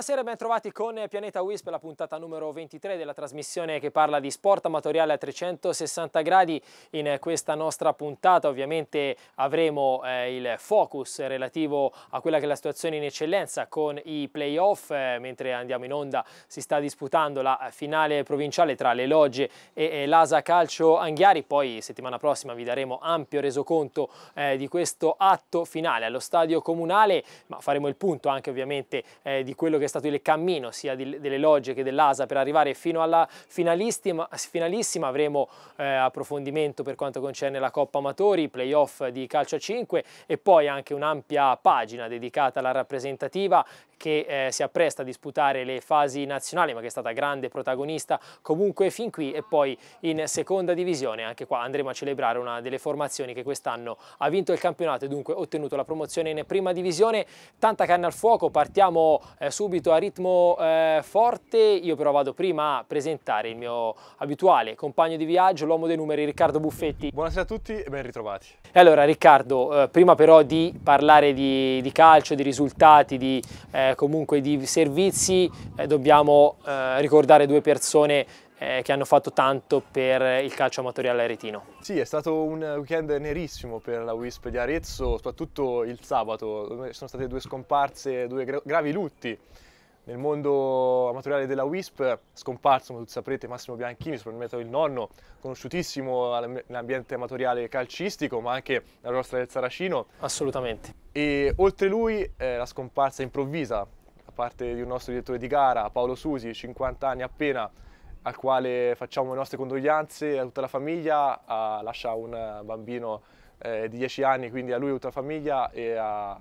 Buonasera e ben trovati con Pianeta Wisp, la puntata numero 23 della trasmissione che parla di sport amatoriale a 360 gradi. In questa nostra puntata ovviamente avremo eh, il focus relativo a quella che è la situazione in eccellenza con i playoff, eh, mentre andiamo in onda si sta disputando la finale provinciale tra le logge e, e l'Asa Calcio Anghiari, poi settimana prossima vi daremo ampio resoconto eh, di questo atto finale allo stadio comunale, ma faremo il punto anche ovviamente eh, di quello che è stato il cammino sia di, delle logge che dell'ASA per arrivare fino alla finalissima, finalissima. avremo eh, approfondimento per quanto concerne la Coppa Amatori, playoff di calcio a 5 e poi anche un'ampia pagina dedicata alla rappresentativa che eh, si appresta a disputare le fasi nazionali ma che è stata grande protagonista comunque fin qui e poi in seconda divisione anche qua andremo a celebrare una delle formazioni che quest'anno ha vinto il campionato e dunque ottenuto la promozione in prima divisione tanta canna al fuoco partiamo eh, subito a ritmo eh, forte io però vado prima a presentare il mio abituale compagno di viaggio l'uomo dei numeri Riccardo Buffetti buonasera a tutti e ben ritrovati e allora Riccardo eh, prima però di parlare di, di calcio di risultati di eh, eh, comunque di servizi eh, dobbiamo eh, ricordare due persone eh, che hanno fatto tanto per il calcio amatoriale aretino. Sì, è stato un weekend nerissimo per la WISP di Arezzo, soprattutto il sabato, sono state due scomparse, due gravi lutti nel mondo amatoriale della WISP, scomparso, come tutti saprete, Massimo Bianchini, soprannominato il nonno, conosciutissimo nell'ambiente amatoriale calcistico, ma anche nella nostra del Saracino. Assolutamente. E oltre lui eh, la scomparsa improvvisa da parte di un nostro direttore di gara, Paolo Susi, 50 anni appena, al quale facciamo le nostre condoglianze a tutta la famiglia, a, lascia un bambino eh, di 10 anni, quindi a lui e a tutta la famiglia e, e al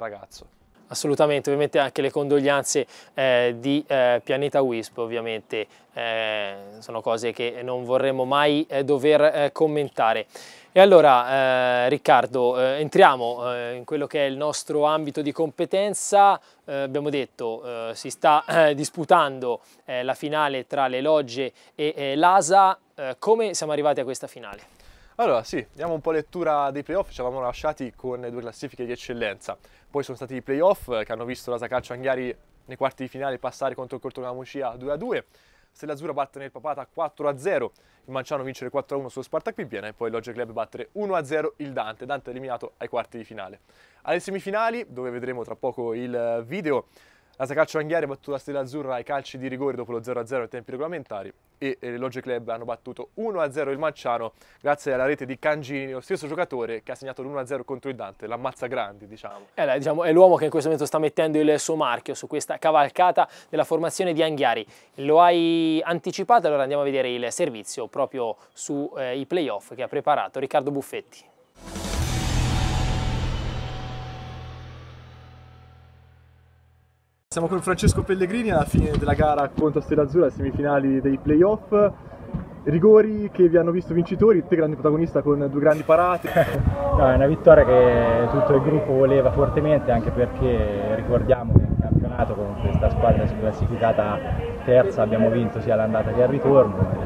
ragazzo. Assolutamente, ovviamente anche le condoglianze eh, di eh, Pianeta Wisp ovviamente eh, sono cose che non vorremmo mai eh, dover eh, commentare. E allora eh, Riccardo, entriamo in quello che è il nostro ambito di competenza, abbiamo detto si sta disputando la finale tra le logge e l'ASA, come siamo arrivati a questa finale? Allora sì, diamo un po' lettura dei playoff, ci avevamo lasciati con due classifiche di eccellenza, poi sono stati i playoff che hanno visto la Sacalcio Anghiari nei quarti di finale passare contro il Cortona Mucia 2-2, a Stella Azzurra batte nel Papata 4-0, a il Manciano vincere 4-1 a sullo Spartak Bibbiena e poi il Loggia Club battere 1-0 a il Dante, Dante eliminato ai quarti di finale. Alle semifinali, dove vedremo tra poco il video, la L'Asacalcio Anghiari ha battuto la Stella Azzurra ai calci di rigore dopo lo 0-0 ai tempi regolamentari e le Logge Club hanno battuto 1-0 il Manciano grazie alla rete di Cangini, lo stesso giocatore che ha segnato l'1-0 contro il Dante, l'ammazza grandi diciamo. Eh, diciamo è l'uomo che in questo momento sta mettendo il suo marchio su questa cavalcata della formazione di Anghiari. Lo hai anticipato, allora andiamo a vedere il servizio proprio sui eh, playoff che ha preparato Riccardo Buffetti. Siamo con Francesco Pellegrini alla fine della gara contro Stella Azzurra, semifinali dei playoff. Rigori che vi hanno visto vincitori, te grande protagonista con due grandi parate. no, è una vittoria che tutto il gruppo voleva fortemente anche perché ricordiamo che in campionato con questa squadra si è classificata terza abbiamo vinto sia l'andata che il ritorno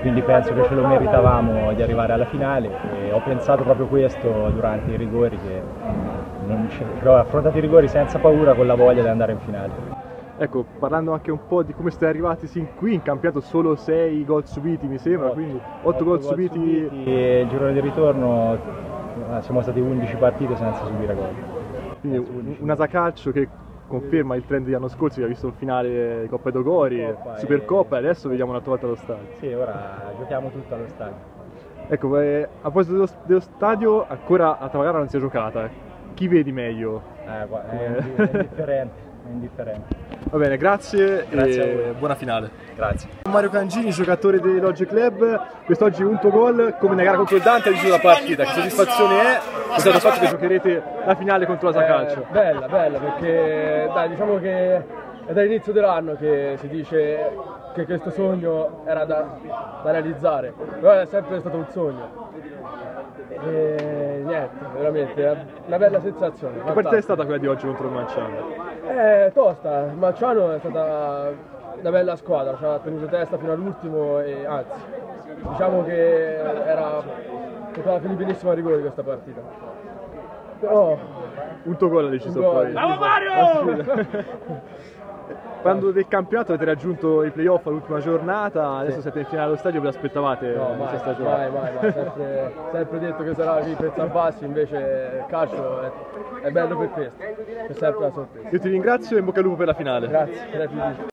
quindi penso che ce lo meritavamo di arrivare alla finale e ho pensato proprio questo durante i rigori che non c'è, però affrontate i rigori senza paura con la voglia di andare in finale. Ecco, parlando anche un po' di come siete arrivati sin qui, in campionato solo 6 gol subiti mi sembra, 8, quindi 8, gol, gol subiti. subiti e il girone di ritorno eh, siamo stati 11 partite senza subire gol. Quindi un, un atacalcio che conferma il trend dell'anno scorso che ha visto il finale di Coppa Edogori, Supercoppa e adesso vediamo un'altra volta allo stadio. Sì, ora giochiamo tutto allo stadio. Ecco, eh, a proposito dello, stadio, ancora a Tavagara non si è giocata. Eh chi vedi meglio? Eh, è, è indifferente, è indifferente. Va bene, grazie, grazie e buona finale. Grazie. Mario Cangini, giocatore del Lodge Club, quest'oggi un tuo gol, come nella gara contro il Dante, hai la partita, che soddisfazione è? Questo è il fatto che giocherete la finale contro la Sacalcio. Eh, bella, bella, perché dai, diciamo che è dall'inizio dell'anno che si dice che questo sogno era da, da realizzare, però è sempre stato un sogno. E niente, veramente, una bella sensazione. Ma per te è stata quella di oggi contro il Manciano? Eh, tosta, il Manciano è stata una bella squadra, ci ha tenuto testa fino all'ultimo e anzi, diciamo che era stata finì benissimo a rigore questa partita. Però... Oh. Un tuo gol ha deciso poi. Bravo Mario! quando del campionato avete raggiunto i playoff all'ultima giornata, adesso sì. siete in finale allo stadio, vi aspettavate no, mai, questa stagione? Mai, mai, mai. Sempre, sempre detto che sarà qui per Zambassi, invece il calcio è, è bello per questo, è sempre una sorpresa. Io ti ringrazio e in bocca al lupo per la finale. Grazie, grazie.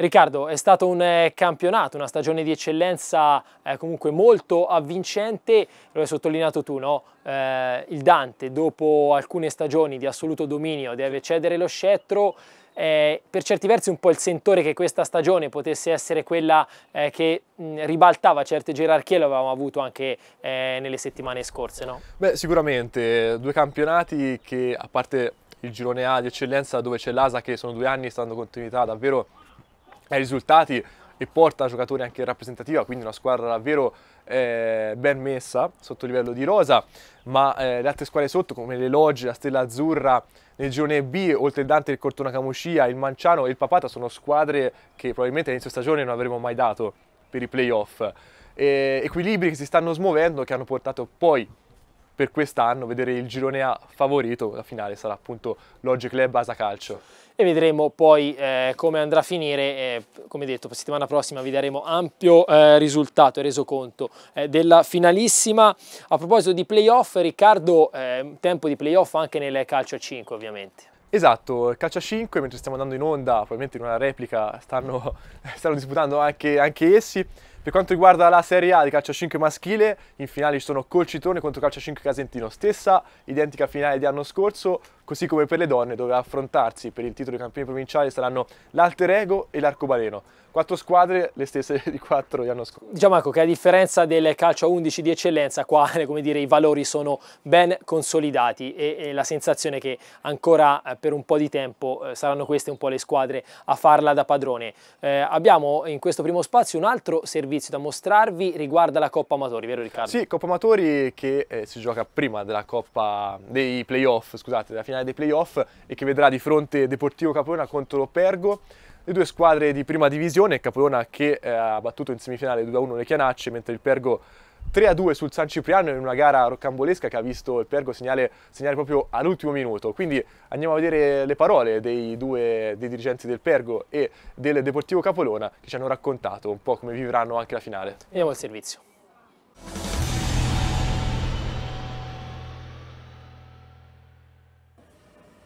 Riccardo, è stato un eh, campionato, una stagione di eccellenza eh, comunque molto avvincente, lo hai sottolineato tu, no? eh, il Dante dopo alcune stagioni di assoluto dominio deve cedere lo scettro, eh, per certi versi un po' il sentore che questa stagione potesse essere quella eh, che mh, ribaltava certe gerarchie lo avevamo avuto anche eh, nelle settimane scorse. No? Beh, sicuramente, due campionati che a parte il girone A di eccellenza dove c'è l'ASA che sono due anni stanno continuità davvero ai risultati e porta giocatori anche rappresentativa, quindi una squadra davvero eh, ben messa sotto livello di rosa, ma eh, le altre squadre sotto come le Logge, la Stella Azzurra, nel girone B, oltre il Dante, il Cortona Camuscia, il Manciano e il Papata sono squadre che probabilmente all'inizio stagione non avremmo mai dato per i playoff. Eh, equilibri che si stanno smuovendo che hanno portato poi per quest'anno, vedere il girone A favorito, la finale sarà appunto Logic Lab Asa Calcio. E vedremo poi eh, come andrà a finire, eh, come detto, la settimana prossima vi daremo ampio eh, risultato e resoconto eh, della finalissima. A proposito di playoff, Riccardo, eh, tempo di playoff anche nel calcio a 5 ovviamente. Esatto, calcio a 5, mentre stiamo andando in onda, probabilmente in una replica stanno, stanno disputando anche, anche essi. Per quanto riguarda la Serie A di calcio 5 maschile, in finale ci sono Colcitone contro calcio 5 Casentino, stessa identica finale di anno scorso, così come per le donne dove affrontarsi per il titolo di campione provinciale saranno l'Alter Ego e l'Arcobaleno. Quattro squadre, le stesse di quattro l'anno scorso. Diciamo ecco che a differenza del calcio a 11 di eccellenza, qua dire, i valori sono ben consolidati e, e, la sensazione che ancora eh, per un po' di tempo eh, saranno queste un po' le squadre a farla da padrone. Eh, abbiamo in questo primo spazio un altro servizio da mostrarvi riguarda la Coppa Amatori, vero Riccardo? Sì, Coppa Amatori che eh, si gioca prima della Coppa dei playoff, scusate, della finale dei playoff e che vedrà di fronte Deportivo Capolona contro Pergo. Le due squadre di prima divisione, Capolona che eh, ha battuto in semifinale 2-1 le Chianacce, mentre il Pergo 3-2 sul San Cipriano in una gara roccambolesca che ha visto il Pergo segnare, segnare proprio all'ultimo minuto. Quindi andiamo a vedere le parole dei due dei dirigenti del Pergo e del Deportivo Capolona che ci hanno raccontato un po' come vivranno anche la finale. Andiamo al servizio.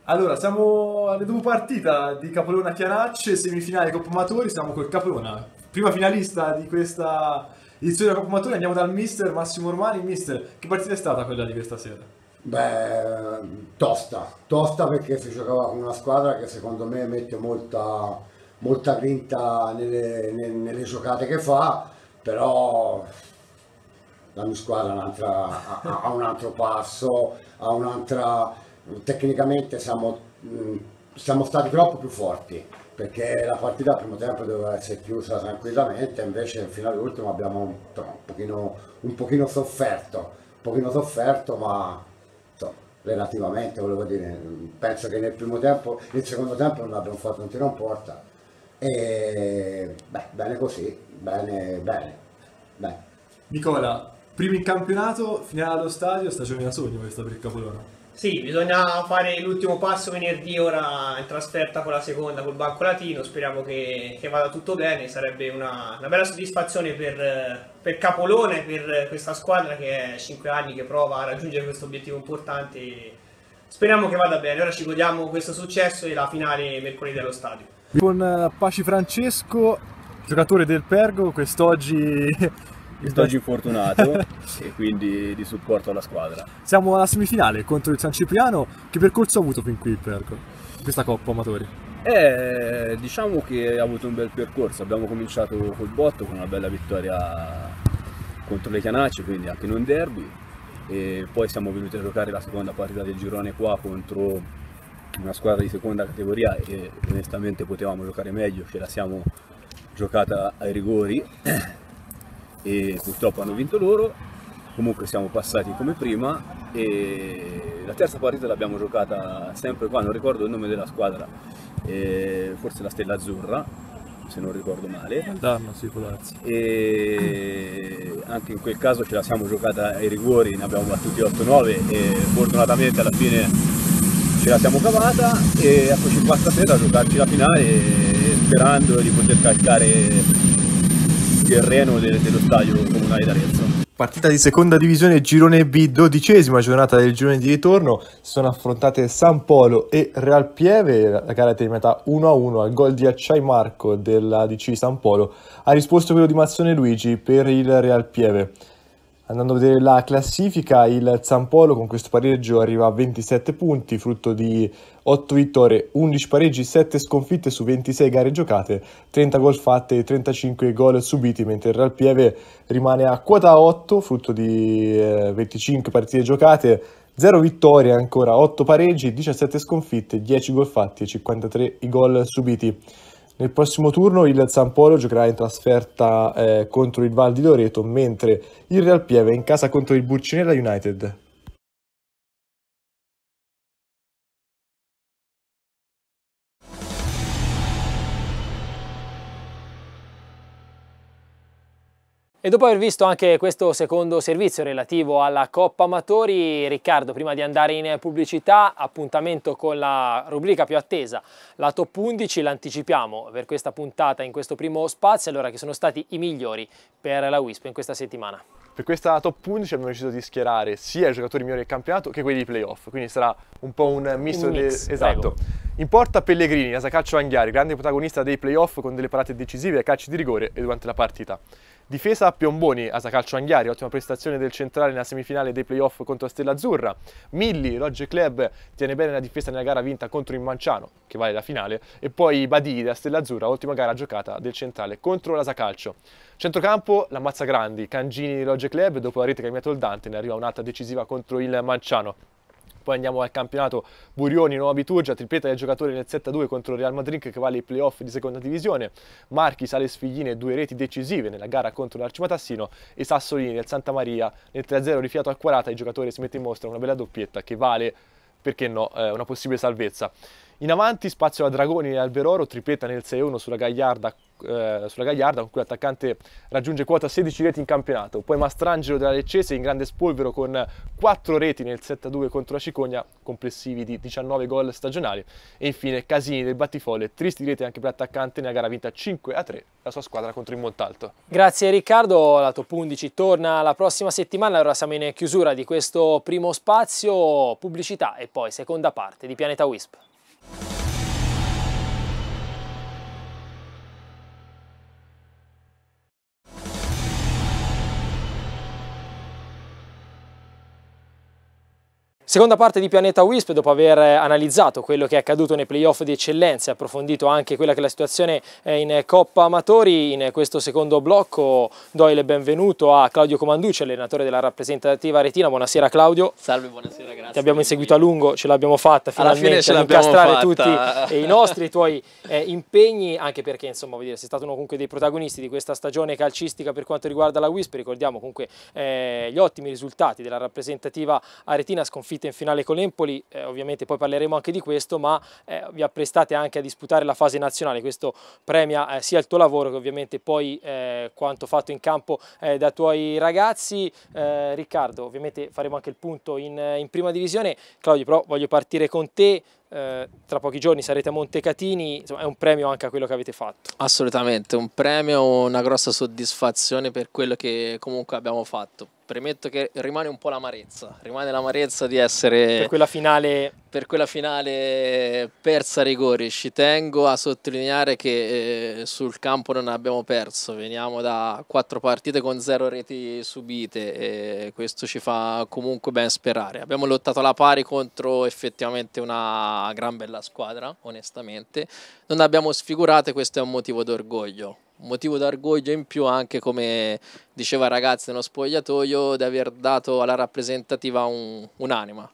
Allora, siamo alle dopo partita di Caprona Chianacce, semifinale Coppa Amatori, siamo col Caprona, prima finalista di questa edizione della Coppa Amatori, andiamo dal mister Massimo Romani. mister, che partita è stata quella di questa sera? Beh, tosta, tosta perché si giocava con una squadra che secondo me mette molta, molta grinta nelle, nelle, nelle, giocate che fa, però la mia squadra ha, un altro passo, ha un'altra tecnicamente siamo, mh, mm, siamo stati troppo più forti perché la partita al primo tempo doveva essere chiusa tranquillamente, invece fino all'ultimo abbiamo un, un, pochino, un pochino sofferto, un pochino sofferto ma insomma, relativamente volevo dire, penso che nel primo tempo, nel secondo tempo non abbiamo fatto un tiro in porta e beh, bene così, bene, bene, bene. Nicola, primo in campionato, finale allo stadio, stagione da sogno questa per il Capolona. Sì, bisogna fare l'ultimo passo venerdì ora in trasferta con la seconda, col Banco Latino, speriamo che, che vada tutto bene, sarebbe una, una bella soddisfazione per, per, Capolone, per questa squadra che è 5 anni che prova a raggiungere questo obiettivo importante. Speriamo che vada bene, ora ci godiamo questo successo e la finale mercoledì allo stadio. Con eh, Paci Francesco, giocatore del Pergo, quest'oggi il Doggio infortunato e quindi di supporto alla squadra. Siamo alla semifinale contro il San Cipriano. Che percorso ha avuto fin qui per questa Coppa Amatori? Eh, diciamo che ha avuto un bel percorso. Abbiamo cominciato col botto con una bella vittoria contro le Canace, quindi anche in un derby. E poi siamo venuti a giocare la seconda partita del girone qua contro una squadra di seconda categoria e onestamente potevamo giocare meglio, ce la siamo giocata ai rigori e purtroppo hanno vinto loro, comunque siamo passati come prima e la terza partita l'abbiamo giocata sempre qua, non ricordo il nome della squadra, e forse la Stella Azzurra, se non ricordo male. Danno, sì, può E anche in quel caso ce la siamo giocata ai rigori, ne abbiamo battuti 8-9 e fortunatamente alla fine ce la siamo cavata e eccoci qua stasera a giocarci la finale sperando di poter calcare terreno de- dello stadio comunale d'Arezzo. Partita di seconda divisione, girone B, dodicesima giornata del girone di ritorno. Si sono affrontate San Polo e Real Pieve. La gara è terminata 1-1 al gol di Acciai Marco della DC San Polo. Ha risposto quello di Mazzone Luigi per il Real Pieve. Andando a vedere la classifica, il San Polo con questo pareggio arriva a 27 punti, frutto di 8 vittorie, 11 pareggi, 7 sconfitte su 26 gare giocate, 30 gol fatte e 35 gol subiti, mentre il Real Pieve rimane a quota 8, frutto di 25 eh, partite giocate, 0 vittorie ancora, 8 pareggi, 17 sconfitte, 10 gol fatti e 53 i gol subiti. Nel prossimo turno il San Polo giocherà in trasferta eh, contro il Val di Loreto, mentre il Real Pieve in casa contro il Burcinella United. E dopo aver visto anche questo secondo servizio relativo alla Coppa Amatori, Riccardo, prima di andare in pubblicità, appuntamento con la rubrica più attesa, la top 11, l'anticipiamo per questa puntata in questo primo spazio, allora che sono stati i migliori per la WISP in questa settimana. Per questa top 11 abbiamo deciso di schierare sia i giocatori migliori del campionato che quelli di playoff, quindi sarà un po' un misto. Un mix, Esatto. Prego. In porta Pellegrini, Asacaccio Anghiari, grande protagonista dei playoff con delle parate decisive a calci di rigore e durante la partita. Difesa a Piomboni, Asacalcio Anghiari, ottima prestazione del centrale nella semifinale dei playoff contro Stella Azzurra. Milli, Roger Club, tiene bene la difesa nella gara vinta contro il Manciano, che vale la finale. E poi Badì da Stella Azzurra, ottima gara giocata del centrale contro l'Asacalcio. Centrocampo, la Mazza Grandi, Cangini, Roger Club, dopo la rete che ha inviato il Dante, ne arriva un'altra decisiva contro il Manciano. Poi andiamo al campionato Burioni, Nuova Biturgia, tripletta dei giocatori nel 7-2 contro il Real Madrid che vale i playoff di seconda divisione. Marchi sale sfigline due reti decisive nella gara contro l'Arcimatassino e Sassolini del Santa Maria nel 3-0 rifiato a Quarata. i giocatori si mette in mostra una bella doppietta che vale perché no, eh, una possibile salvezza. In avanti spazio a Dragoni e Alberoro, tripletta nel 6-1 sulla Gagliarda eh, sulla Gagliarda, con cui l'attaccante raggiunge quota 16 reti in campionato. Poi Mastrangelo della Leccese in grande spolvero con 4 reti nel 7-2 contro la Cicogna, complessivi di 19 gol stagionali. E infine Casini del Battifolle, tristi reti anche per l'attaccante nella gara vinta 5-3 la sua squadra contro il Montalto. Grazie Riccardo, la top 11 torna la prossima settimana, allora siamo in chiusura di questo primo spazio, pubblicità e poi seconda parte di Pianeta Wisp. Seconda parte di Pianeta Wisp, dopo aver analizzato quello che è accaduto nei playoff di eccellenza e approfondito anche quella che è la situazione eh, in Coppa Amatori, in questo secondo blocco do il benvenuto a Claudio Comanducci, allenatore della rappresentativa Retina. Buonasera Claudio. Salve, buonasera, grazie. Ti abbiamo inseguito a lungo, ce l'abbiamo fatta finalmente, ad incastrare fatta. tutti eh, i nostri, i tuoi eh, impegni, anche perché insomma vuol dire, sei stato uno comunque dei protagonisti di questa stagione calcistica per quanto riguarda la Wisp, ricordiamo comunque eh, gli ottimi risultati della rappresentativa Aretina sconfitta in finale con l'Empoli, eh, ovviamente poi parleremo anche di questo, ma eh, vi apprestate anche a disputare la fase nazionale, questo premia eh, sia il tuo lavoro che ovviamente poi eh, quanto fatto in campo eh, da tuoi ragazzi. Eh, Riccardo, ovviamente faremo anche il punto in, in prima divisione, Claudio però voglio partire con te, eh, tra pochi giorni sarete a Montecatini, insomma, è un premio anche a quello che avete fatto. Assolutamente, un premio, una grossa soddisfazione per quello che comunque abbiamo fatto premetto che rimane un po' l'amarezza, rimane l'amarezza di essere per quella finale, per quella finale persa a rigori. Ci tengo a sottolineare che eh, sul campo non abbiamo perso, veniamo da quattro partite con zero reti subite e questo ci fa comunque ben sperare. Abbiamo lottato alla pari contro effettivamente una gran bella squadra, onestamente. Non abbiamo sfigurate, questo è un motivo d'orgoglio un motivo d'orgoglio in più anche come diceva ragazzi ragazzo nello spogliatoio di aver dato alla rappresentativa un, un'anima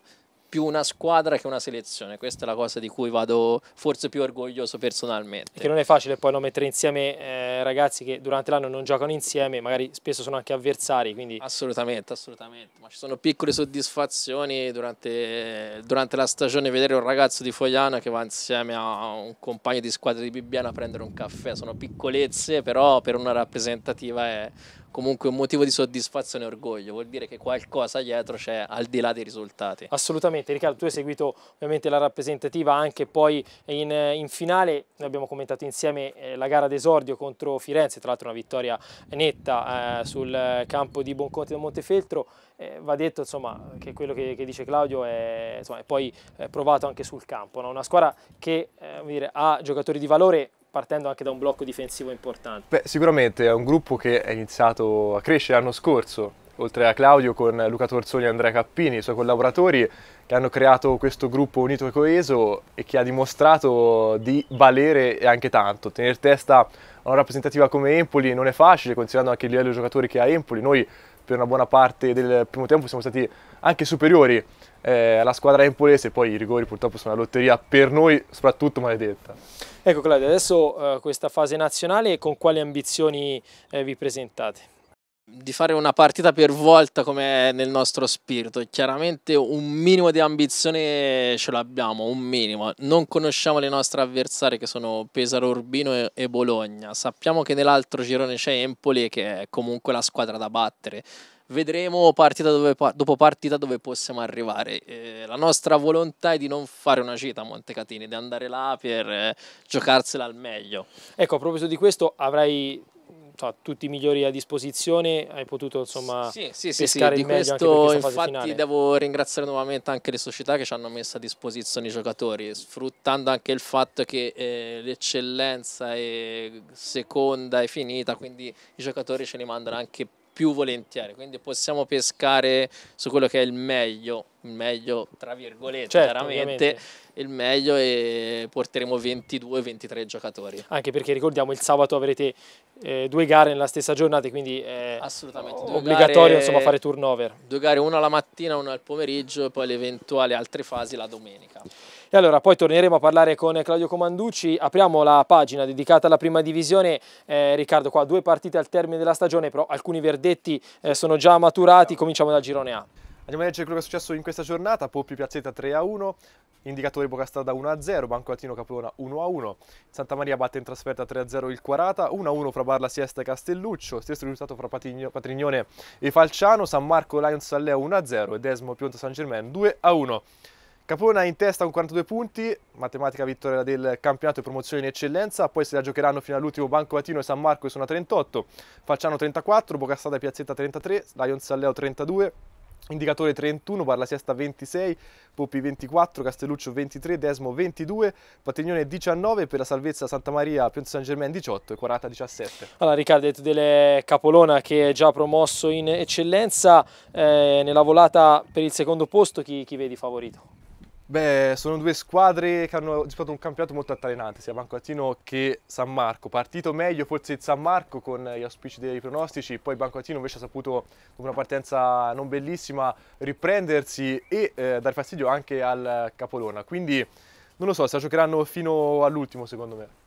più una squadra che una selezione. Questa è la cosa di cui vado forse più orgoglioso personalmente. Che non è facile poi non mettere insieme eh, ragazzi che durante l'anno non giocano insieme, magari spesso sono anche avversari. Quindi... Assolutamente, assolutamente. Ma ci sono piccole soddisfazioni durante, durante, la stagione vedere un ragazzo di Fogliana che va insieme a un compagno di squadra di Bibbiana a prendere un caffè. Sono piccolezze, però per una rappresentativa è comunque un motivo di soddisfazione e orgoglio, vuol dire che qualcosa dietro c'è al di là dei risultati. Assolutamente, Riccardo, tu hai seguito ovviamente la rappresentativa anche poi in, in finale, noi abbiamo commentato insieme eh, la gara d'esordio contro Firenze, tra l'altro una vittoria netta eh, sul campo di Bonconti da Montefeltro, eh, va detto insomma, che quello che, che dice Claudio è, insomma, è poi è eh, provato anche sul campo, no? una squadra che eh, dire, ha giocatori di valore partendo anche da un blocco difensivo importante. Beh, sicuramente è un gruppo che è iniziato a crescere l'anno scorso, oltre a Claudio con Luca Torzoni e Andrea Cappini, i suoi collaboratori, che hanno creato questo gruppo unito e coeso e che ha dimostrato di valere anche tanto. Tenere testa a una rappresentativa come Empoli non è facile, considerando anche il livello di giocatori che ha Empoli. Noi per una buona parte del primo tempo siamo stati anche superiori eh, alla squadra empolese, poi i rigori purtroppo sono una lotteria per noi soprattutto maledetta. Ecco Claudio, adesso eh, questa fase nazionale con quali ambizioni eh, vi presentate? Di fare una partita per volta come è nel nostro spirito, chiaramente un minimo di ambizione ce l'abbiamo, un minimo. Non conosciamo le nostre avversarie che sono Pesaro, Urbino e Bologna, sappiamo che nell'altro girone c'è Empoli che è comunque la squadra da battere vedremo partita dove, dopo partita dove possiamo arrivare. Eh, la nostra volontà è di non fare una gita a Montecatini, di andare là per eh, giocarsela al meglio. Ecco, a proposito di questo, avrai so, tutti i migliori a disposizione, hai potuto insomma sì, sì, sì, sì. di questo infatti finale. devo ringraziare nuovamente anche le società che ci hanno messo a disposizione i giocatori, sfruttando anche il fatto che eh, l'eccellenza è seconda e finita, quindi i giocatori ce li mandano anche più più volentieri, quindi possiamo pescare su quello che è il meglio, il meglio tra virgolette, certo, chiaramente, ovviamente. il meglio e porteremo 22-23 giocatori. Anche perché ricordiamo il sabato avrete eh, due gare nella stessa giornata, quindi è Assolutamente, obbligatorio gare, insomma, fare turnover. Due gare, una la mattina, una al pomeriggio e poi le eventuali altre fasi la domenica. E allora poi torneremo a parlare con Claudio Comanducci, apriamo la pagina dedicata alla prima divisione, eh, Riccardo qua due partite al termine della stagione, però alcuni verdetti eh, sono già maturati, cominciamo dal girone A. Andiamo a leggere quello che è successo in questa giornata, Poppi Piazzetta 3 1, Indicatore Bocastrada 1-0, Banco Latino Capona 1-1, Santa Maria batte in trasferta 3-0 il Quarata, 1-1 fra Barla Siesta e Castelluccio, stesso risultato fra Patigno, Patrignone e Falciano, San Marco Lions Salleo 1-0 e Desmo Pionto San Germain 2-1. Capona in testa con 42 punti, matematica vittoria del campionato e promozione in eccellenza, poi se la giocheranno fino all'ultimo Banco Latino e San Marco sono a 38, Falciano 34, Bocassada e Piazzetta 33, Lions Salleo 32, Indicatore 31, Barla Siesta 26, Poppi 24, Castelluccio 23, Desmo 22, Patignone 19, per la salvezza Santa Maria Pionza San Germain 18 e 40 17. Allora Riccardo, hai detto delle Capolona che è già promosso in eccellenza, eh, nella volata per il secondo posto chi, chi vedi favorito? Beh, sono due squadre che hanno disputato un campionato molto attalenante, sia Bancoatino che San Marco. Partito meglio forse il San Marco con gli auspici dei pronostici, poi Bancoatino invece ha saputo, dopo una partenza non bellissima, riprendersi e eh, dare fastidio anche al Capolona. Quindi non lo so, se la giocheranno fino all'ultimo secondo me.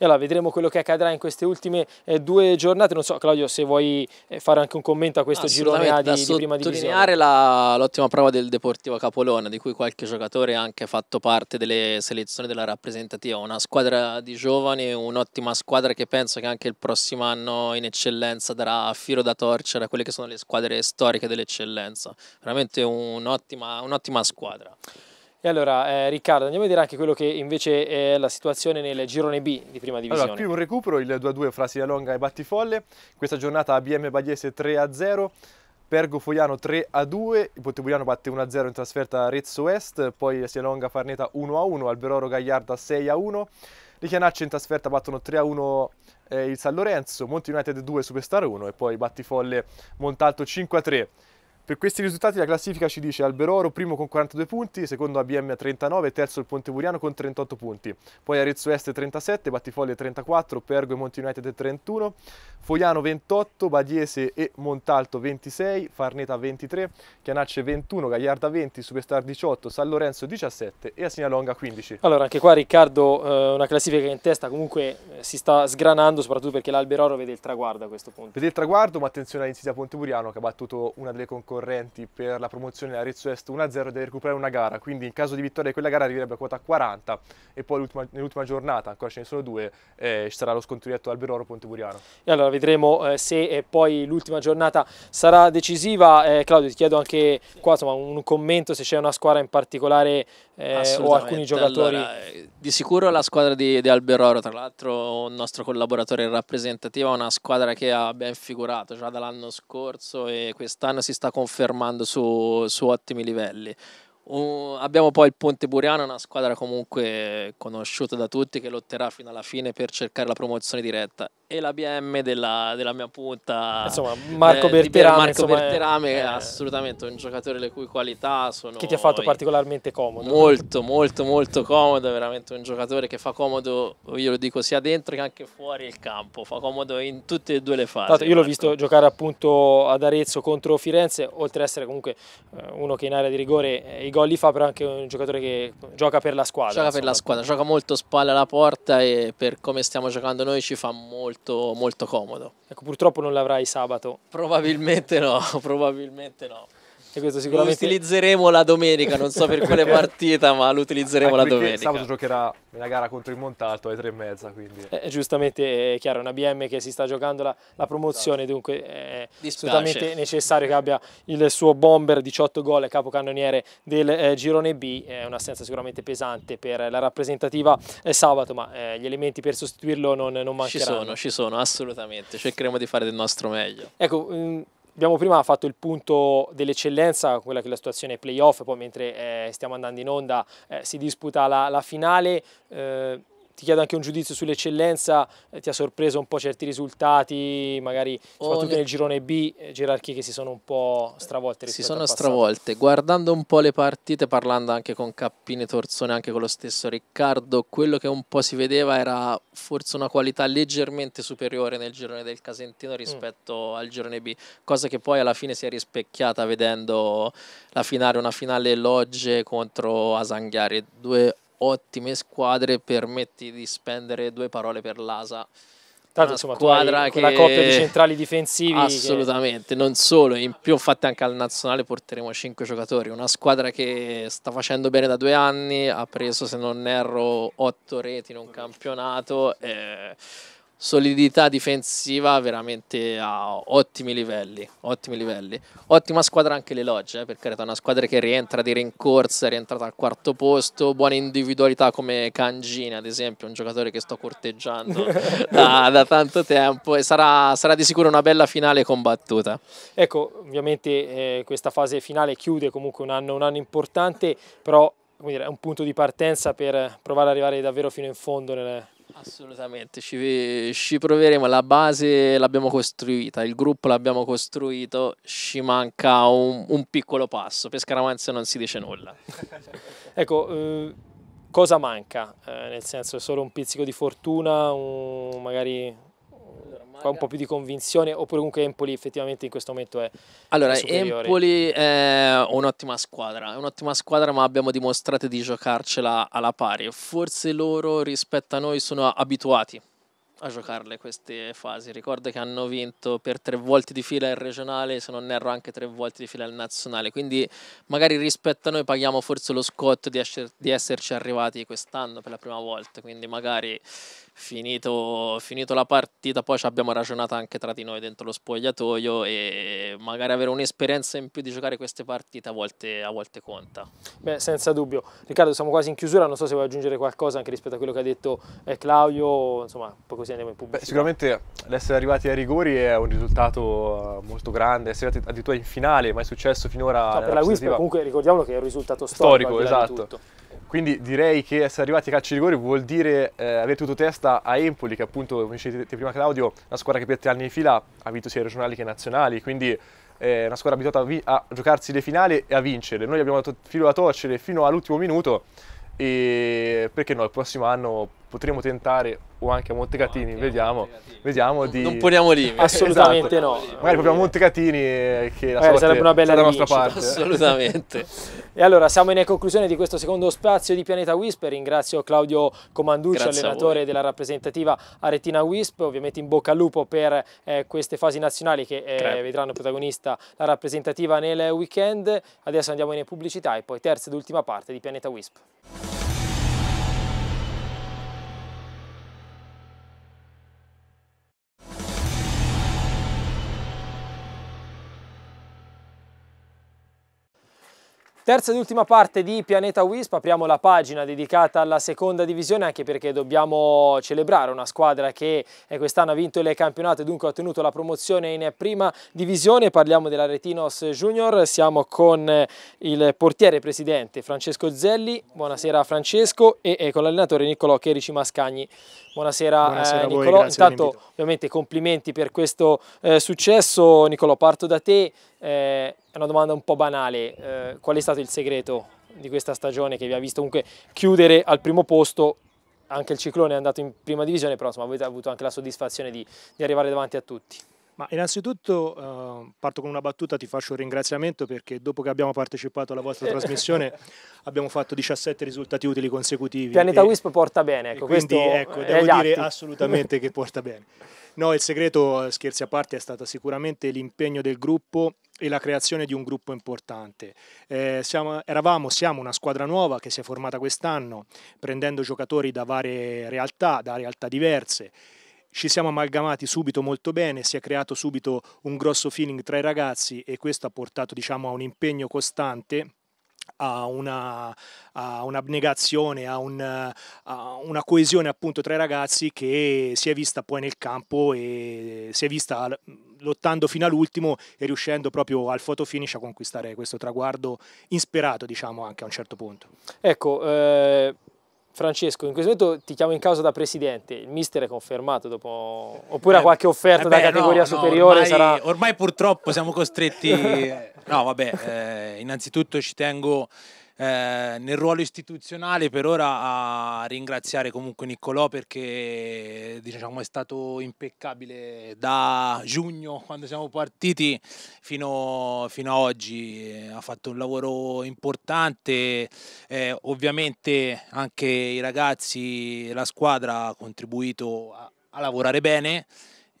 E allora vedremo quello che accadrà in queste ultime eh, due giornate. Non so, Claudio, se vuoi eh, fare anche un commento a questo girone A di, di prima divisione. Sottolineare l'ottima prova del Deportivo Capolona, di cui qualche giocatore ha anche fatto parte delle selezioni della rappresentativa. Una squadra di giovani, un'ottima squadra che penso che anche il prossimo anno in eccellenza darà a filo da torcere a quelle che sono le squadre storiche dell'eccellenza. Veramente un'ottima, un'ottima squadra. E allora eh, Riccardo andiamo a vedere anche quello che invece è la situazione nel girone B di prima divisione. Allora qui un recupero, il 2-2 fra Sillalonga e Battifolle, questa giornata ABM Bagliese 3-0, Pergo Foiano 3-2, a il Pontebugliano batte 1-0 a in trasferta a Rezzo West, poi Sialonga Farneta 1-1, a Alberoro Gagliarda 6-1, a le in trasferta battono 3-1 a eh, il San Lorenzo, Monti United 2 Superstar 1 e poi Battifolle Montalto 5-3. a per questi risultati la classifica ci dice Alberoro primo con 42 punti, secondo ABM a 39, terzo il Ponte Buriano con 38 punti, poi Arezzo Est 37, Battifoglie 34, Pergo e Monti United 31, Fogliano 28, Badiese e Montalto 26, Farneta 23, Chianacce 21, Gagliarda 20, Superstar 18, San Lorenzo 17 e Asignalonga 15. Allora anche qua Riccardo eh, una classifica in testa comunque eh, si sta sgranando soprattutto perché l'Alberoro vede il traguardo a questo punto. Vede il traguardo ma attenzione all'Insidia Ponte Buriano che ha battuto una delle concorrenze concorrenti per la promozione Arezzo Est 1-0 deve recuperare una gara, quindi in caso di vittoria di quella gara arriverebbe a quota 40 e poi nell'ultima giornata, ancora ce ne sono due, eh, ci sarà lo scontro diretto alberoro Ponteburiano. E allora vedremo eh, se eh, poi l'ultima giornata sarà decisiva. Eh, Claudio ti chiedo anche qua insomma, un commento se c'è una squadra in particolare eh, o alcuni giocatori. Allora, eh, di sicuro la squadra di, di Alberoro, tra l'altro un nostro collaboratore rappresentativo, è una squadra che ha ben figurato già dall'anno scorso e quest'anno si sta confrontando confermando su, su ottimi livelli. Uh, abbiamo poi il Ponte Buriano, una squadra comunque conosciuta da tutti che lotterà fino alla fine per cercare la promozione diretta. E la BM della, della mia punta, insomma, Marco eh, Berterame, Marco insomma, Berterame è, è assolutamente un giocatore le cui qualità sono. Che ti ha fatto particolarmente comodo. Molto, molto, molto comodo. Veramente un giocatore che fa comodo, io lo dico, sia dentro che anche fuori il campo. Fa comodo in tutte e due le fasi. Tanto io l'ho visto giocare appunto ad Arezzo contro Firenze, oltre ad essere comunque eh, uno che in area di rigore i gol li fa però anche un giocatore che gioca per la squadra. Gioca insomma. per la squadra, gioca molto spalle alla porta e per come stiamo giocando noi ci fa molto, molto comodo. Ecco, purtroppo non l'avrai sabato. Probabilmente no, probabilmente no. E questo sicuramente... Lo utilizzeremo la domenica, non so per quale partita, ma lo utilizzeremo la ah, domenica. Sabato giocherà nella gara contro il Montalto alle tre e mezza, quindi... Eh, eh giustamente, eh, è chiaro, una BM che si sta giocando la, la promozione, esatto. dunque eh, è Dispiace. assolutamente necessario che abbia il suo bomber, 18 gol, capocannoniere del eh, girone B, è un'assenza sicuramente pesante per la rappresentativa sabato, ma gli elementi per sostituirlo non, non mancheranno. Ci sono, ci sono, assolutamente, cercheremo di fare del nostro meglio. Ecco, mh, mm, Abbiamo prima fatto il punto dell'eccellenza, quella che è la situazione playoff, poi mentre eh, stiamo andando in onda eh, si disputa la, la finale. Eh, ti chiedo anche un giudizio sull'eccellenza, eh, ti ha sorpreso un po' certi risultati, magari oh, soprattutto oh, nel girone B, eh, gerarchie che si sono un po' stravolte. Si sono stravolte, guardando un po' le partite, parlando anche con Cappini Torzone, anche con lo stesso Riccardo, quello che un po' si vedeva era forse una qualità leggermente superiore nel girone del Casentino mm. rispetto mm. al girone B, cosa che poi alla fine si è rispecchiata vedendo la finale, una finale Logge contro Asanghiari, due ottime squadre, permetti di spendere due parole per l'ASA. Tanto, insomma, squadra che... la coppia di centrali difensivi assolutamente, che... non solo, in più infatti anche al nazionale porteremo 5 giocatori, una squadra che sta facendo bene da due anni, ha preso se non erro 8 reti in un campionato eh, solidità difensiva veramente a ottimi livelli, ottimi livelli. Ottima squadra anche le logge, eh, per carità, una squadra che rientra di rincorsa, è rientrata al quarto posto, buone individualità come Cangini, ad esempio, un giocatore che sto corteggiando da, da, tanto tempo e sarà, sarà, di sicuro una bella finale combattuta. Ecco, ovviamente eh, questa fase finale chiude comunque un anno, un anno importante, però è un punto di partenza per provare ad arrivare davvero fino in fondo nel, Assolutamente, ci, ci proveremo, la base l'abbiamo costruita, il gruppo l'abbiamo costruito, ci manca un, un piccolo passo, per Scaramanzia non si dice nulla. ecco, eh, cosa manca? Eh, nel senso solo un pizzico di fortuna, un, magari fa un po' più di convinzione oppure comunque Empoli effettivamente in questo momento è Allora, è Empoli è un'ottima squadra, è un'ottima squadra ma abbiamo dimostrato di giocarcela alla pari. Forse loro rispetto a noi sono abituati a giocarle queste fasi. Ricordo che hanno vinto per tre volte di fila il regionale, se non erro anche tre volte di fila il nazionale, quindi magari rispetto a noi paghiamo forse lo scotto di, esser, di esserci arrivati quest'anno per la prima volta, quindi magari finito, finito la partita poi ci abbiamo ragionato anche tra di noi dentro lo spogliatoio e magari avere un'esperienza in più di giocare queste partite a volte, a volte conta. Beh, senza dubbio. Riccardo, siamo quasi in chiusura, non so se vuoi aggiungere qualcosa anche rispetto a quello che ha detto eh, Claudio, insomma, poi così così andiamo in pubblicità. Beh, sicuramente l'essere arrivati ai rigori è un risultato eh, molto grande, essere arrivati addirittura in finale, ma è successo finora. No, per la Wisp comunque ricordiamolo che è un risultato storico. Storico, esatto. Quindi direi che essere arrivati ai calci rigori vuol dire eh, aver tutto testa a Empoli, che appunto, come dicevate prima Claudio, una squadra che per tre anni di fila ha vinto sia regionali che nazionali, quindi è eh, una squadra abituata a, a giocarsi le finali e a vincere. Noi abbiamo dato filo da torcere fino all'ultimo minuto e perché no, il prossimo anno potremo tentare o anche a Montecatini, no, vediamo, Montecatini. vediamo di... Non poniamo lì. Esatto. Assolutamente esatto. no. Magari proprio a Montecatini eh, che la Magari eh, sarebbe una bella dalla nostra parte. Assolutamente. e allora siamo in conclusione di questo secondo spazio di Pianeta Wisp, ringrazio Claudio Comanducci, Grazie allenatore della rappresentativa Aretina Wisp, ovviamente in bocca al lupo per eh, queste fasi nazionali che eh, vedranno protagonista la rappresentativa nel weekend. Adesso andiamo in pubblicità e poi terza ed ultima parte di Pianeta Wisp. Terza ed ultima parte di Pianeta Wisp, apriamo la pagina dedicata alla seconda divisione anche perché dobbiamo celebrare una squadra che eh, quest'anno ha vinto le campionate e dunque ha ottenuto la promozione in prima divisione, parliamo dell'Aretinos Junior, siamo con eh, il portiere presidente Francesco Zelli, buonasera Francesco e eh, con l'allenatore Niccolò Cherici Mascagni. Buonasera, Buonasera eh, Nicolò. Intanto ovviamente complimenti per questo eh, successo. Nicolò, parto da te. Eh, è una domanda un po' banale. Eh, qual è stato il segreto di questa stagione che vi ha visto comunque chiudere al primo posto? Anche il ciclone è andato in prima divisione, però insomma, avete avuto anche la soddisfazione di, di arrivare davanti a tutti. Ma innanzitutto eh, parto con una battuta, ti faccio un ringraziamento perché dopo che abbiamo partecipato alla vostra eh. trasmissione abbiamo fatto 17 risultati utili consecutivi. Pianeta e, Wisp porta bene, ecco, quindi ecco, devo dire assolutamente che porta bene. No, il segreto, scherzi a parte, è stato sicuramente l'impegno del gruppo e la creazione di un gruppo importante. Eh, siamo, eravamo, siamo una squadra nuova che si è formata quest'anno, prendendo giocatori da varie realtà, da realtà diverse ci siamo amalgamati subito molto bene, si è creato subito un grosso feeling tra i ragazzi e questo ha portato diciamo, a un impegno costante a, una, a un'abnegazione, a, un, a, una coesione appunto tra i ragazzi che si è vista poi nel campo e si è vista lottando fino all'ultimo e riuscendo proprio al photo finish a conquistare questo traguardo insperato diciamo anche a un certo punto. Ecco, eh Francesco, in questo momento ti chiamo in causa da presidente, il mister è confermato dopo... oppure eh, qualche offerta eh beh, da categoria no, superiore no, ormai, sarà... Ormai purtroppo siamo costretti... no, vabbè, eh, innanzitutto ci tengo Ehm, nel ruolo istituzionale per ora a ringraziare comunque Niccolò perché diciamo, è stato impeccabile da giugno quando siamo partiti fino, fino a oggi, eh, ha fatto un lavoro importante, eh, ovviamente anche i ragazzi, la squadra ha contribuito a, a lavorare bene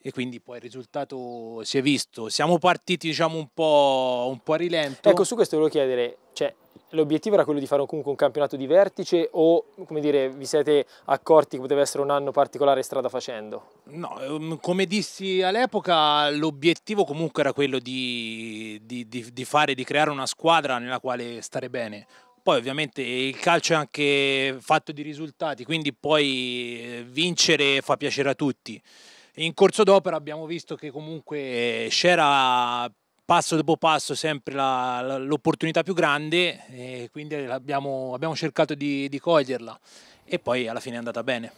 e quindi poi il risultato si è visto. Siamo partiti diciamo un po', un po a rilento. Ecco, su questo volevo chiedere, cioè, l'obiettivo era quello di fare comunque un campionato di vertice o come dire, vi siete accorti che poteva essere un anno particolare strada facendo? No, ehm, come dissi all'epoca l'obiettivo comunque era quello di, di, di, di fare, di creare una squadra nella quale stare bene. Poi ovviamente il calcio è anche fatto di risultati, quindi poi eh, vincere fa piacere a tutti in corso d'opera abbiamo visto che comunque eh, c'era passo dopo passo sempre l'opportunità più grande e quindi abbiamo, abbiamo cercato di, di coglierla e poi alla fine è andata bene.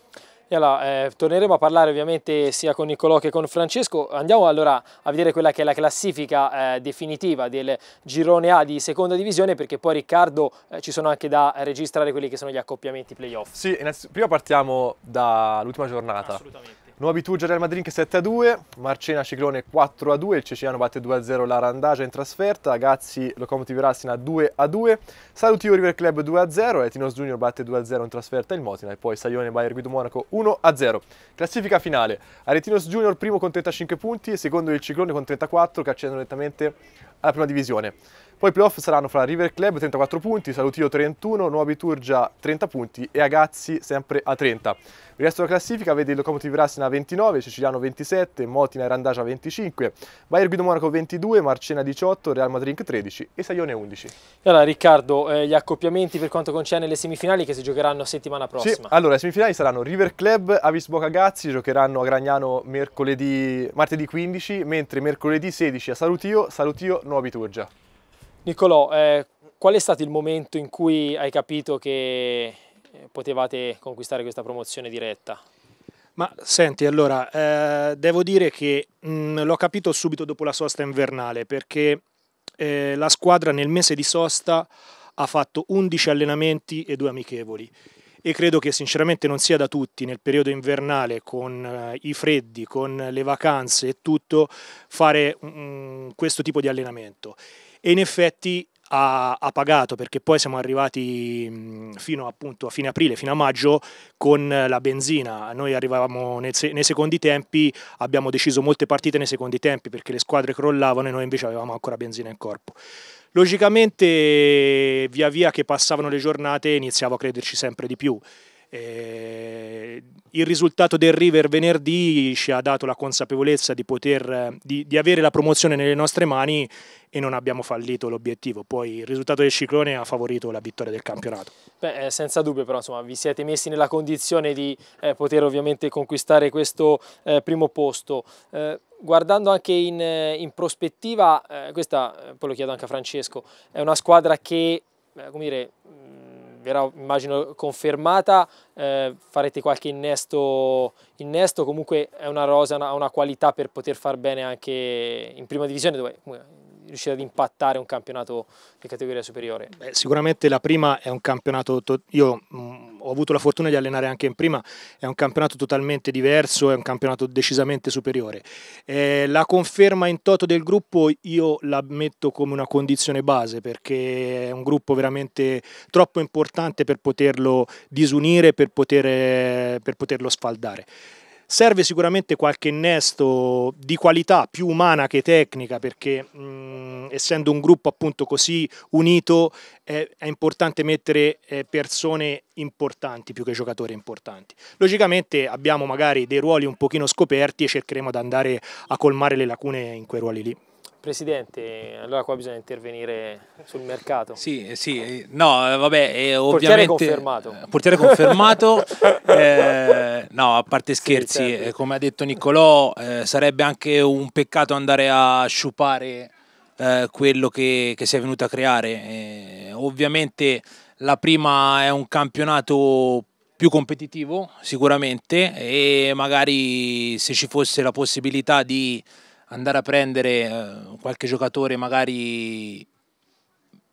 Allora, eh, torneremo a parlare ovviamente sia con Niccolò che con Francesco. Andiamo allora a vedere quella che è la classifica eh, definitiva del girone A di seconda divisione perché poi Riccardo eh, ci sono anche da registrare quelli che sono gli accoppiamenti playoff. Sì, prima partiamo dall'ultima giornata. Assolutamente Nuova Bitugia Real Madrid 7-2, a Marcena Ciclone 4-2, a il Ceciliano batte 2-0 a la Randagia in trasferta, Gazzi Locomotive Rassina 2-2, a Salutio River Club 2-0, a Etinos Junior batte 2-0 a in trasferta il Motina e poi Salione Bayer Guido Monaco 1-0. a Classifica finale, Aretinos Junior primo con 35 punti, secondo il Ciclone con 34 che accende nettamente alla prima divisione. Poi i playoff saranno fra River Club 34 punti, Salutio 31, Nuova Biturgia 30 punti e Agazzi sempre a 30. Il resto della classifica vede il Locomotive Rassina 29, Ceciliano 27, Motina e Randagia 25, Bayer Guido Monaco 22, Marcena 18, Real Madrid 13 e Saione 11. E allora Riccardo, eh, gli accoppiamenti per quanto concerne le semifinali che si giocheranno settimana prossima. Sì, allora le semifinali saranno River Club, Avis Boca Agazzi, giocheranno a Gragnano mercoledì, martedì 15, mentre mercoledì 16 a Salutio, Salutio nuova Biturgia. Nicolò, eh, qual è stato il momento in cui hai capito che eh, potevate conquistare questa promozione diretta? Ma senti, allora, eh, devo dire che mm, l'ho capito subito dopo la sosta invernale perché eh, la squadra nel mese di sosta ha fatto 11 allenamenti e due amichevoli e credo che sinceramente non sia da tutti nel periodo invernale con eh, i freddi, con le vacanze e tutto fare um, questo tipo di allenamento e in effetti ha, ha, pagato perché poi siamo arrivati mm, fino appunto a fine aprile, fino a maggio con la benzina, noi arrivavamo nei, nei secondi tempi, abbiamo deciso molte partite nei secondi tempi perché le squadre crollavano e noi invece avevamo ancora benzina in corpo. Logicamente via via che passavano le giornate iniziavo a crederci sempre di più. Eh, il risultato del River venerdì ci ha dato la consapevolezza di, poter, eh, di, di avere la promozione nelle nostre mani e non abbiamo fallito l'obiettivo. Poi il risultato del ciclone ha favorito la vittoria del campionato. Beh, eh, senza dubbio però insomma, vi siete messi nella condizione di eh, poter ovviamente conquistare questo eh, primo posto. Eh, guardando anche in, eh, in prospettiva, questa poi lo chiedo anche a Francesco, è una squadra che, come dire, verrà immagino confermata, eh, farete qualche innesto, innesto, comunque è una rosa, ha una, una qualità per poter far bene anche in prima divisione dove riuscire ad impattare un campionato di categoria superiore? Beh, sicuramente la prima è un campionato, io mh, mm, ho avuto la fortuna di allenare anche in prima, è un campionato totalmente diverso, è un campionato decisamente superiore. Eh, la conferma in toto del gruppo io la metto come una condizione base perché è un gruppo veramente troppo importante per poterlo disunire, per, poter, per poterlo sfaldare. Serve sicuramente qualche innesto di qualità più umana che tecnica perché mh, essendo un gruppo appunto così unito è, è importante mettere eh, persone importanti più che giocatori importanti. Logicamente abbiamo magari dei ruoli un pochino scoperti e cercheremo di andare a colmare le lacune in quei ruoli lì. Presidente, allora qua bisogna intervenire sul mercato. Sì, eh, sì, eh, no, eh, vabbè, ovviamente... Portiere confermato. Portiere confermato, eh, no, a parte scherzi, sì, certo. come ha detto Niccolò, eh, sarebbe anche un peccato andare a sciupare quello che, che, si è venuto a creare. ovviamente la prima è un campionato più competitivo, sicuramente, e magari se ci fosse la possibilità di andare a prendere eh, qualche giocatore magari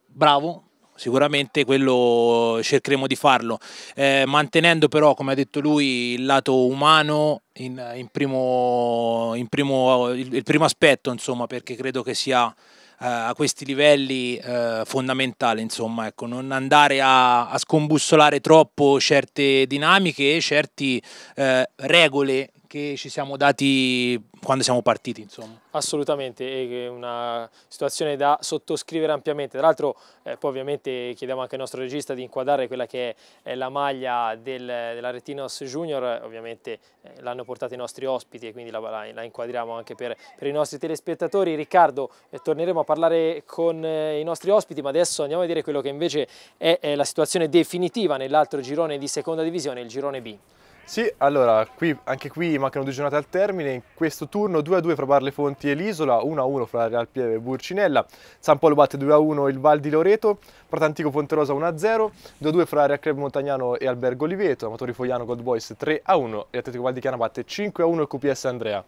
bravo, sicuramente quello cercheremo di farlo, eh, mantenendo però, come ha detto lui, il lato umano in, in primo, in primo, il, il, primo aspetto, insomma, perché credo che sia eh, a questi livelli eh, fondamentale, insomma, ecco, non andare a, a scombussolare troppo certe dinamiche e certe eh, regole che ci siamo dati quando siamo partiti. Insomma. Assolutamente, è una situazione da sottoscrivere ampiamente. Tra l'altro eh, poi ovviamente chiediamo anche al nostro regista di inquadrare quella che è, la maglia del, della Retinos Junior, ovviamente eh, l'hanno portata i nostri ospiti e quindi la, la, la inquadriamo anche per, per, i nostri telespettatori. Riccardo, eh, torneremo a parlare con eh, i nostri ospiti, ma adesso andiamo a vedere quello che invece è, è la situazione definitiva nell'altro girone di seconda divisione, il girone B. Sì, allora, qui, anche qui mancano due giornate al termine, in questo turno 2-2 fra Barle Fonti e l'Isola, 1-1 fra Real Pieve e Burcinella, San Paolo batte 2-1 il Val di Loreto, Pratantico Ponterosa 1-0, 2-2 fra Real Club Montagnano e Albergo Oliveto, Amatori Fogliano Gold Boys 3-1 e Atletico Val di Chiana batte 5-1 il QPS Andrea.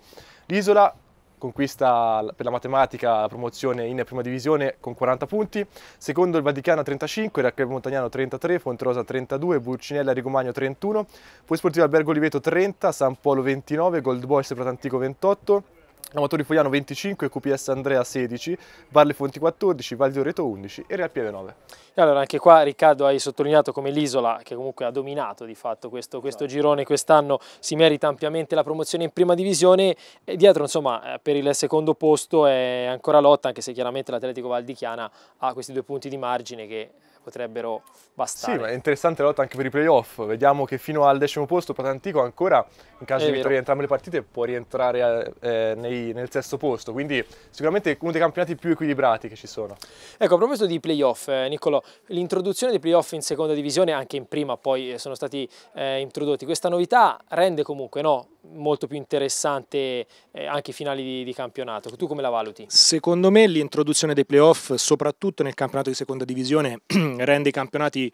L'Isola conquista per la matematica la promozione in prima divisione con 40 punti, secondo il Vaticano 35, Raccheve Montagnano 33, Fonterosa 32, Burcinella Rigomagno 31, poi Sportivo Albergo Oliveto 30, San Polo 29, Gold Boys Pratantico 28, Amatori Fogliano 25, QPS Andrea 16, Valle Fonti 14, Valdioreto 11 e Real Pieve 9. E allora anche qua Riccardo hai sottolineato come l'isola che comunque ha dominato di fatto questo, esatto. questo esatto. girone quest'anno si merita ampiamente la promozione in prima divisione e dietro insomma eh, per il secondo posto è ancora lotta anche se chiaramente l'Atletico Valdichiana ha questi due punti di margine che eh, potrebbero bastare. Sì, ma è interessante la lotta anche per i playoff. Vediamo che fino al decimo posto Patantico ancora, in caso è di vittoria di entrambe le partite, può rientrare eh, eh, nei, nel sesto posto. Quindi sicuramente uno dei campionati più equilibrati che ci sono. Ecco, a proposito di playoff, eh, Niccolò, l'introduzione dei playoff in seconda divisione, anche in prima poi eh, sono stati eh, introdotti, questa novità rende comunque no, molto più interessante eh, anche i finali di, di, campionato. Tu come la valuti? Secondo me l'introduzione dei playoff, soprattutto nel campionato di seconda divisione, rende i campionati...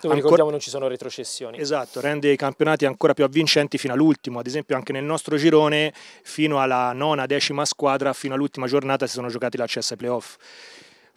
Dove ancora... ricordiamo non ci sono retrocessioni. Esatto, rende i campionati ancora più avvincenti fino all'ultimo. Ad esempio anche nel nostro girone, fino alla nona, decima squadra, fino all'ultima giornata si sono giocati l'accesso ai playoff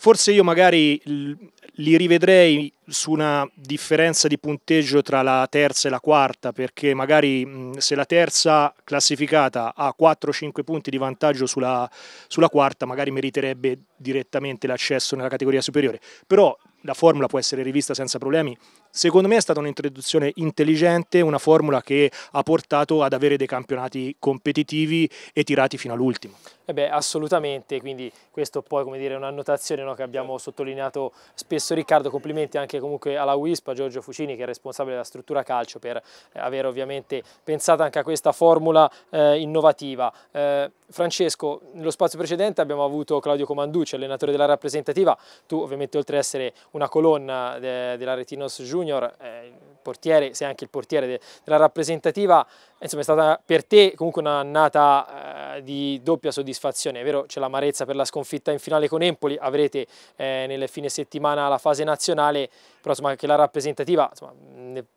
Forse io magari li rivedrei su una differenza di punteggio tra la terza e la quarta, perché magari se la terza classificata ha 4-5 punti di vantaggio sulla, sulla quarta, magari meriterebbe direttamente l'accesso nella categoria superiore. Però la formula può essere rivista senza problemi Secondo me è stata un'introduzione intelligente, una formula che ha portato ad avere dei campionati competitivi e tirati fino all'ultimo. Eh beh, assolutamente, quindi questo poi come dire, è un'annotazione no, che abbiamo sottolineato spesso Riccardo, complimenti anche comunque alla WISP, a Giorgio Fucini che è responsabile della struttura calcio per eh, aver ovviamente pensato anche a questa formula eh, innovativa. Eh, Francesco, nello spazio precedente abbiamo avuto Claudio Comanducci, cioè allenatore della rappresentativa, tu ovviamente oltre ad essere una colonna de della Retinos Junior, eh, portiere, sei anche il portiere de della rappresentativa, insomma è stata per te comunque un'annata eh, di doppia soddisfazione, è vero c'è l'amarezza per la sconfitta in finale con Empoli, avrete eh, nel fine settimana la fase nazionale, però insomma anche la rappresentativa, insomma,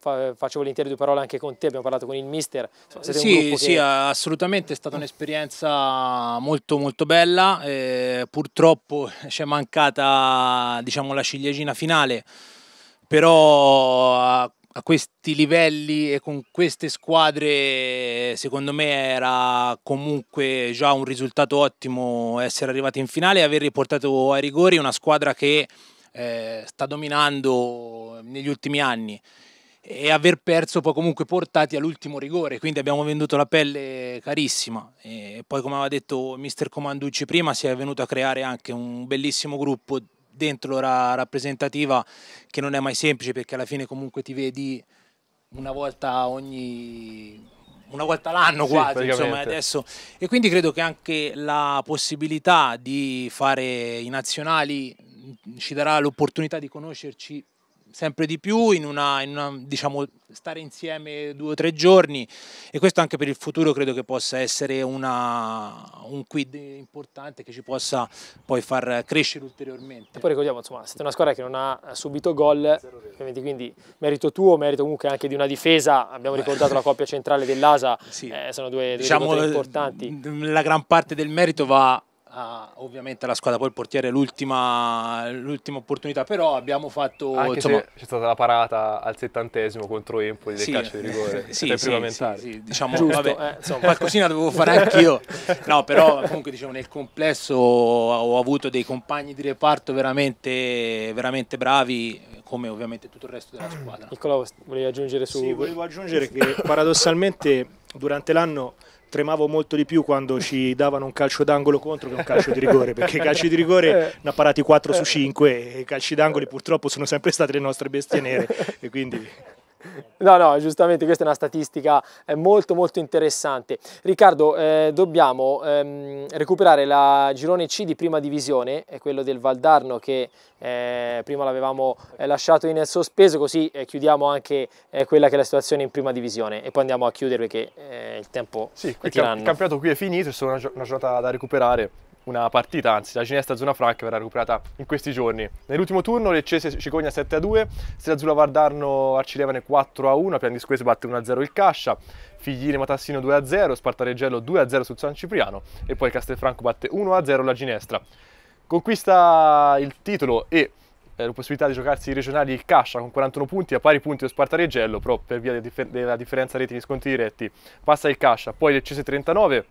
fa, faccio volentieri due parole anche con te, abbiamo parlato con il mister. Insomma, sì, sì che... assolutamente, è stata un'esperienza molto molto bella, eh, purtroppo ci è mancata diciamo, la ciliegina finale, però a, a questi livelli e con queste squadre secondo me era comunque già un risultato ottimo essere arrivati in finale e aver riportato ai rigori una squadra che eh, sta dominando negli ultimi anni e aver perso poi comunque portati all'ultimo rigore, quindi abbiamo venduto la pelle carissima e poi come aveva detto mister Comanducci prima si è venuto a creare anche un bellissimo gruppo dentro la rappresentativa che non è mai semplice perché alla fine comunque ti vedi una volta ogni una volta l'anno quasi, sì, insomma, adesso. E quindi credo che anche la possibilità di fare i nazionali Mm, ci darà l'opportunità di conoscerci sempre di più, in una, in una, diciamo, stare insieme due o tre giorni e questo anche per il futuro credo che possa essere una, un quid importante che ci possa poi far crescere ulteriormente. E poi ricordiamo, insomma, siete una squadra che non ha subito gol, quindi merito tuo, merito comunque anche di una difesa, abbiamo ricordato la coppia centrale dell'Asa, sì. eh, sono due, due diciamo, eh, importanti. La gran parte del merito va ha ovviamente la squadra, poi il portiere l'ultima, l'ultima opportunità, però abbiamo fatto... Anche insomma... c'è stata la parata al settantesimo contro Empoli del calcio di rigore, sì, sì, sì, sì, diciamo, Giusto, vabbè, eh. insomma, qualcosina dovevo fare anch'io, no, però comunque diciamo, nel complesso ho avuto dei compagni di reparto veramente, veramente bravi, come ovviamente tutto il resto della squadra. Nicola, volevi aggiungere su... Sì, volevo aggiungere che paradossalmente durante l'anno tremavo molto di più quando ci davano un calcio d'angolo contro che un calcio di rigore, perché i calci di rigore eh. ne ha parati 4 su 5 eh. e i calci d'angoli purtroppo sono sempre state le nostre bestie nere. E quindi... No, no, giustamente questa è una statistica eh, molto molto interessante. Riccardo, eh, dobbiamo ehm, recuperare la girone C di prima divisione, quello del Valdarno che eh, prima l'avevamo eh, lasciato in sospeso, così eh, chiudiamo anche eh, quella che è la situazione in prima divisione e poi andiamo a chiudere perché il tempo sì, è tiranno. Il campionato qui è finito, è solo una, gi una giornata da recuperare una partita, anzi la ginestra zona franca verrà recuperata in questi giorni. Nell'ultimo turno Leccese Cicogna 7-2, Stella Serazzurra Vardarno Arcilevane 4-1, Pian di Squese batte 1-0 il Cascia, Figlini Matassino 2-0, Spartareggello 2-0 sul San Cipriano e poi Castelfranco batte 1-0 la ginestra. Conquista il titolo e eh, la possibilità di giocarsi i regionali il Cascia con 41 punti a pari punti lo Spartareggello, però per via della differenza reti di sconti diretti passa il Cascia, poi Leccese 39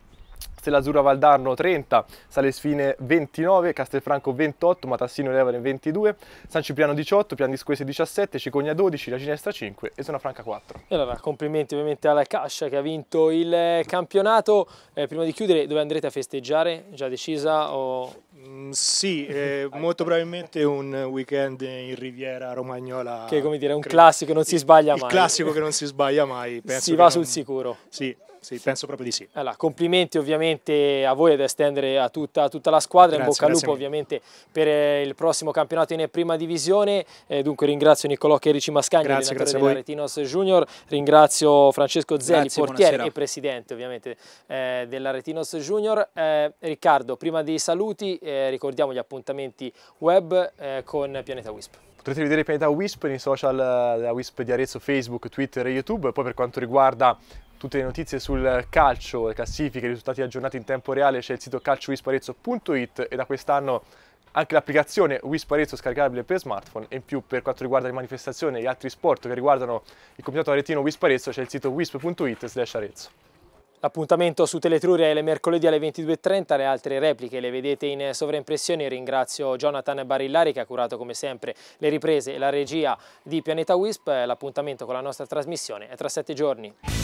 Stellazzurra Valdarno 30, Salesfine 29, Castelfranco 28, Matassino e Levere 22, San Cipriano 18, Pian di Squese 17, Cicogna 12, La Ginestra 5 e Zona Franca 4. E allora complimenti ovviamente alla Cascia che ha vinto il eh, campionato. Eh, prima di chiudere dove andrete a festeggiare? Già decisa? O... Mm, sì, eh, molto probabilmente un weekend in Riviera Romagnola. Che come dire è un credo. classico, non si sbaglia mai. Il classico che non si sbaglia mai. Penso si va sul sicuro. Sì. Sì, penso proprio di sì. Allora, complimenti ovviamente a voi ed estendere a tutta, a tutta la squadra, grazie, in bocca al lupo ovviamente per eh, il prossimo campionato in prima divisione. Eh, dunque ringrazio Niccolò Cherici Mascagni, grazie, allenatore della Retinos Junior, ringrazio Francesco Zelli, grazie, portiere buonasera. e presidente ovviamente eh, della Retinos Junior. Eh, Riccardo, prima dei saluti eh, ricordiamo gli appuntamenti web eh, con Pianeta Wisp. Potrete vedere Pianeta Wisp nei social della Wisp di Arezzo, Facebook, Twitter e YouTube. Poi per quanto riguarda tutte le notizie sul calcio, le classifiche, i risultati aggiornati in tempo reale c'è il sito calciowisparezzo.it e da quest'anno anche l'applicazione Wisparezzo scaricabile per smartphone e in più per quanto riguarda le manifestazioni e gli altri sport che riguardano il comitato aretino Wisparezzo c'è il sito wisp.it slash arezzo. L'appuntamento su Teletruria è le mercoledì alle 22.30, le altre repliche le vedete in sovraimpressione. Ringrazio Jonathan Barillari che ha curato come sempre le riprese e la regia di Pianeta Wisp. L'appuntamento con la nostra trasmissione è tra sette giorni.